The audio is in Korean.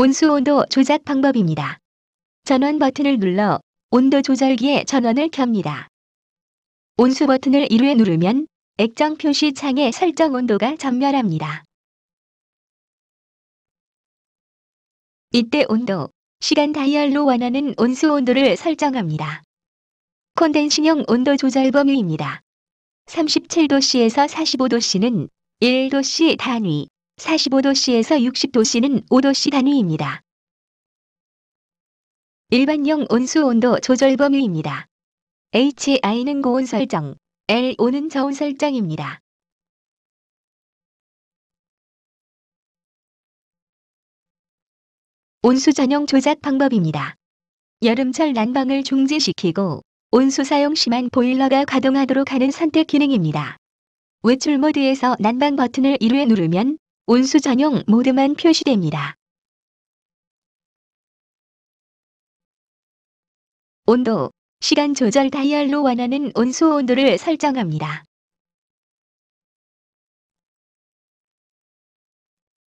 온수 온도 조작 방법입니다. 전원 버튼을 눌러 온도 조절기에 전원을 켭니다. 온수 버튼을 1회 누르면 액정 표시 창에 설정 온도가 전멸합니다. 이때 온도, 시간 다이얼로 원하는 온수 온도를 설정합니다. 콘덴싱형 온도 조절 범위입니다. 37도씨에서 45도씨는 1도씨 단위, 45도씨에서 60도씨는 5도씨 단위입니다. 일반용 온수 온도 조절 범위입니다. HI는 고온 설정, l o 는 저온 설정입니다. 온수 전용 조작 방법입니다. 여름철 난방을 중지시키고 온수 사용 심한 보일러가 가동하도록 하는 선택 기능입니다. 외출 모드에서 난방 버튼을 1회 누르면 온수 전용 모드만 표시됩니다. 온도, 시간 조절 다이얼로 원하는 온수 온도를 설정합니다.